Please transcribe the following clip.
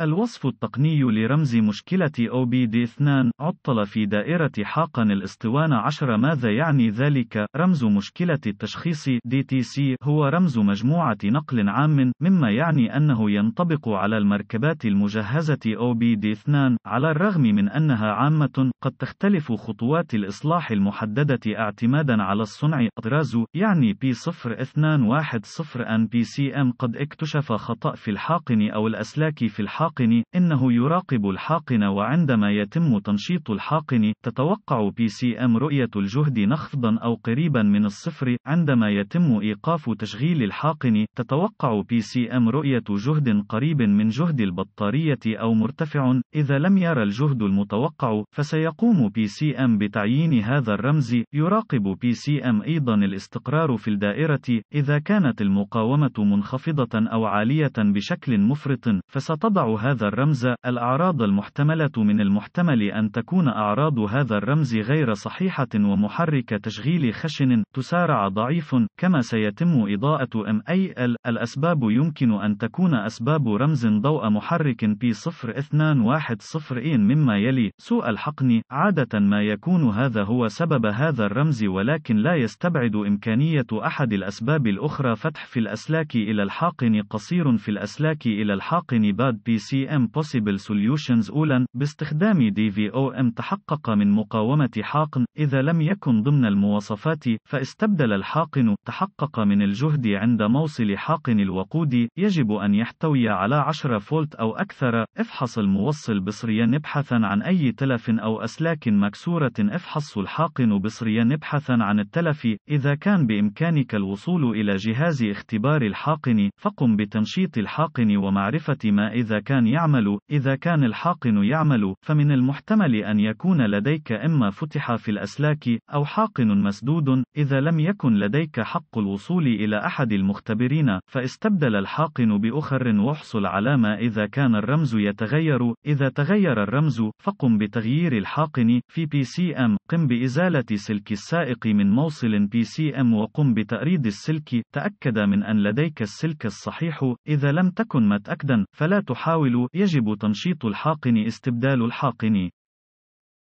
الوصف التقني لرمز مشكلة OBD2 عطل في دائرة حاقن الاسطوانة 10 ماذا يعني ذلك؟ رمز مشكلة التشخيص DTC هو رمز مجموعة نقل عام مما يعني أنه ينطبق على المركبات المجهزة OBD2 على الرغم من أنها عامة قد تختلف خطوات الإصلاح المحددة اعتمادا على الصنع أطراز يعني P0210 NPCM قد اكتشف خطأ في الحاقن أو الأسلاك في الحاقن الحاقن إنه يراقب الحاقن وعندما يتم تنشيط الحاقن تتوقع بي سي ام رؤية الجهد نخفضا أو قريبا من الصفر عندما يتم إيقاف تشغيل الحاقن تتوقع بي سي ام رؤية جهد قريب من جهد البطارية أو مرتفع إذا لم يرى الجهد المتوقع فسيقوم بي سي ام بتعيين هذا الرمز يراقب بي سي ام أيضا الاستقرار في الدائرة إذا كانت المقاومة منخفضة أو عالية بشكل مفرط فستضع هذا الرمز الأعراض المحتملة من المحتمل أن تكون أعراض هذا الرمز غير صحيحة ومحرك تشغيل خشن تسارع ضعيف كما سيتم إضاءة أم أي ال الأسباب يمكن أن تكون أسباب رمز ضوء محرك بي 0210 مما يلي سوء الحقن عادة ما يكون هذا هو سبب هذا الرمز ولكن لا يستبعد إمكانية أحد الأسباب الأخرى فتح في الأسلاك إلى الحاقن قصير في الأسلاك إلى الحاقن باد بي DCM Possible Solutions أولاً باستخدام DVOM تحقق من مقاومة حاقن إذا لم يكن ضمن المواصفات فاستبدل الحاقن تحقق من الجهد عند موصل حاقن الوقود يجب أن يحتوي على 10 فولت أو أكثر افحص الموصل بصريا ابحثا عن أي تلف أو أسلاك مكسورة افحص الحاقن بصريا ابحثا عن التلف إذا كان بإمكانك الوصول إلى جهاز اختبار الحاقن فقم بتنشيط الحاقن ومعرفة ما إذا كان كان يعمل، إذا كان الحاقن يعمل، فمن المحتمل أن يكون لديك إما فتح في الأسلاك، أو حاقن مسدود، إذا لم يكن لديك حق الوصول إلى أحد المختبرين، فاستبدل الحاقن بأخر واحصل على ما إذا كان الرمز يتغير، إذا تغير الرمز، فقم بتغيير الحاقن، في PCM، قم بإزالة سلك السائق من موصل PCM وقم بتأريد السلك، تأكد من أن لديك السلك الصحيح، إذا لم تكن متأكدا، فلا تحاول يحاول يجب تنشيط الحاقن استبدال الحاقن